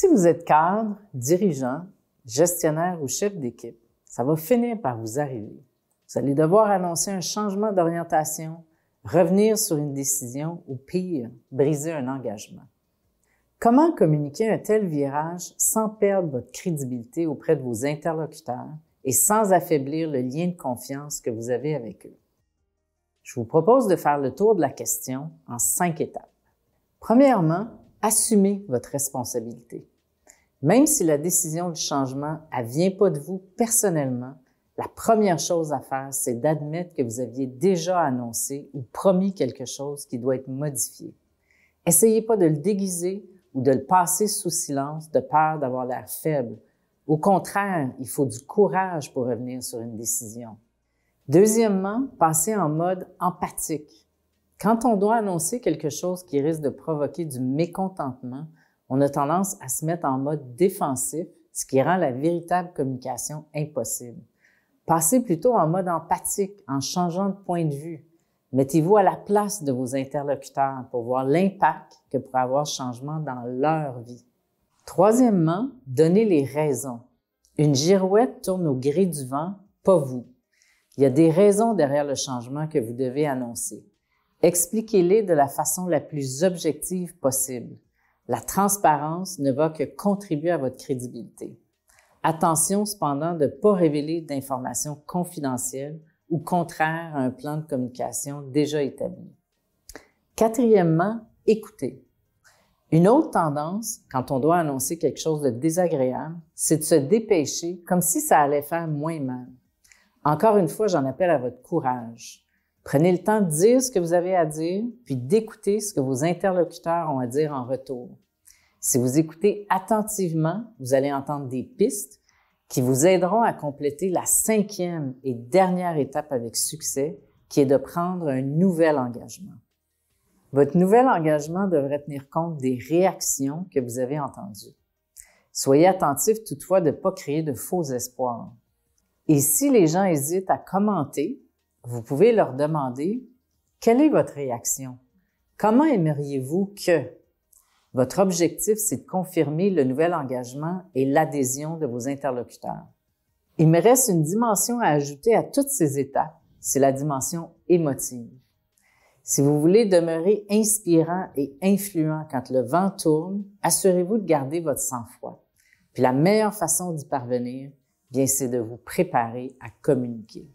Si vous êtes cadre, dirigeant, gestionnaire ou chef d'équipe, ça va finir par vous arriver. Vous allez devoir annoncer un changement d'orientation, revenir sur une décision ou pire, briser un engagement. Comment communiquer un tel virage sans perdre votre crédibilité auprès de vos interlocuteurs et sans affaiblir le lien de confiance que vous avez avec eux? Je vous propose de faire le tour de la question en cinq étapes. Premièrement, assumez votre responsabilité. Même si la décision du changement ne vient pas de vous personnellement, la première chose à faire, c'est d'admettre que vous aviez déjà annoncé ou promis quelque chose qui doit être modifié. Essayez pas de le déguiser ou de le passer sous silence de peur d'avoir l'air faible. Au contraire, il faut du courage pour revenir sur une décision. Deuxièmement, passez en mode empathique. Quand on doit annoncer quelque chose qui risque de provoquer du mécontentement, on a tendance à se mettre en mode défensif, ce qui rend la véritable communication impossible. Passez plutôt en mode empathique, en changeant de point de vue. Mettez-vous à la place de vos interlocuteurs pour voir l'impact que pourrait avoir ce changement dans leur vie. Troisièmement, donnez les raisons. Une girouette tourne au gré du vent, pas vous. Il y a des raisons derrière le changement que vous devez annoncer. Expliquez-les de la façon la plus objective possible. La transparence ne va que contribuer à votre crédibilité. Attention cependant de ne pas révéler d'informations confidentielles ou contraires à un plan de communication déjà établi. Quatrièmement, écoutez. Une autre tendance, quand on doit annoncer quelque chose de désagréable, c'est de se dépêcher comme si ça allait faire moins mal. Encore une fois, j'en appelle à votre courage. Prenez le temps de dire ce que vous avez à dire, puis d'écouter ce que vos interlocuteurs ont à dire en retour. Si vous écoutez attentivement, vous allez entendre des pistes qui vous aideront à compléter la cinquième et dernière étape avec succès, qui est de prendre un nouvel engagement. Votre nouvel engagement devrait tenir compte des réactions que vous avez entendues. Soyez attentif toutefois de ne pas créer de faux espoirs. Et si les gens hésitent à commenter vous pouvez leur demander quelle est votre réaction? Comment aimeriez-vous que votre objectif, c'est de confirmer le nouvel engagement et l'adhésion de vos interlocuteurs? Il me reste une dimension à ajouter à toutes ces étapes, c'est la dimension émotive. Si vous voulez demeurer inspirant et influent quand le vent tourne, assurez-vous de garder votre sang-froid. Puis la meilleure façon d'y parvenir, bien c'est de vous préparer à communiquer.